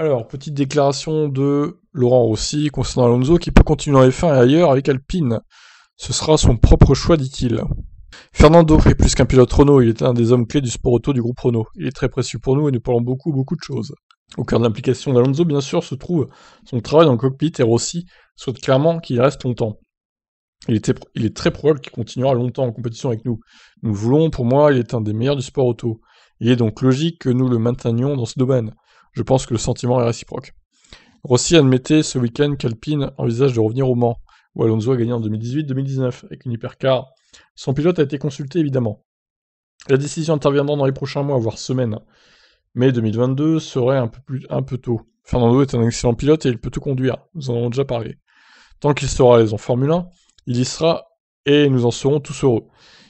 Alors, petite déclaration de Laurent Rossi concernant Alonso qui peut continuer en les 1 et ailleurs avec Alpine. Ce sera son propre choix, dit-il. Fernando est plus qu'un pilote Renault, il est un des hommes clés du sport auto du groupe Renault. Il est très précieux pour nous et nous parlons beaucoup, beaucoup de choses. Au cœur de l'implication d'Alonso, bien sûr, se trouve son travail dans le cockpit et Rossi souhaite clairement qu'il reste longtemps. Il, est très probable qu'il continuera longtemps en compétition avec nous. Nous voulons, pour moi, il est un des meilleurs du sport auto. Il est donc logique que nous le maintenions dans ce domaine. Je pense que le sentiment est réciproque. Rossi admettait ce week-end qu'Alpine envisage de revenir au Mans, où Alonso a gagné en 2018-2019 avec une hypercar. Son pilote a été consulté évidemment. La décision interviendra dans les prochains mois, voire semaines. Mais 2022 serait un peu, tôt. Fernando est un excellent pilote et il peut tout conduire, nous en avons déjà parlé. Tant qu'il sera en Formule 1, il y sera et nous en serons tous heureux.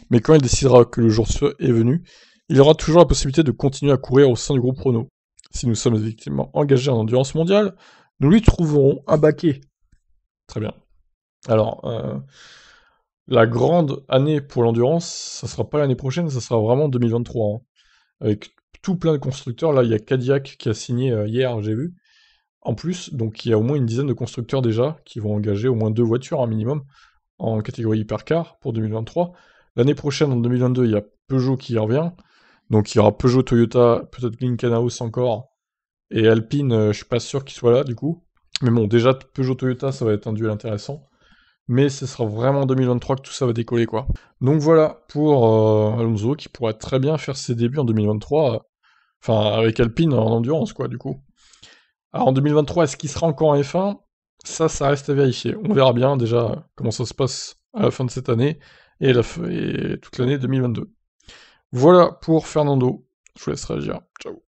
Mais quand il décidera que le jour est venu, il aura toujours la possibilité de continuer à courir au sein du groupe Renault. Si nous sommes effectivement engagés en endurance mondiale, nous lui trouverons un baquet. Très bien. Alors, euh, la grande année pour l'endurance, ça sera pas l'année prochaine, ça sera vraiment 2023. Hein. Avec tout plein de constructeurs. Là, il y a Cadillac qui a signé euh, hier, j'ai vu. En plus, donc il y a au moins une dizaine de constructeurs déjà qui vont engager au moins deux voitures un minimum en catégorie hypercar pour 2023. L'année prochaine, en 2022, il y a Peugeot qui y revient. Donc il y aura Peugeot, Toyota, peut-être Glinkenhaus encore. Et Alpine, euh, je suis pas sûr qu'il soit là du coup. Mais bon, déjà Peugeot-Toyota, ça va être un duel intéressant. Mais ce sera vraiment en 2023 que tout ça va décoller quoi. Donc voilà pour euh, Alonso qui pourra très bien faire ses débuts en 2023. Euh, enfin, avec Alpine en endurance quoi du coup. Alors en 2023, est-ce qu'il sera encore en F1 Ça, ça reste à vérifier. On verra bien déjà comment ça se passe à la fin de cette année et, la et toute l'année 2022. Voilà pour Fernando. Je vous laisse réagir. Ciao.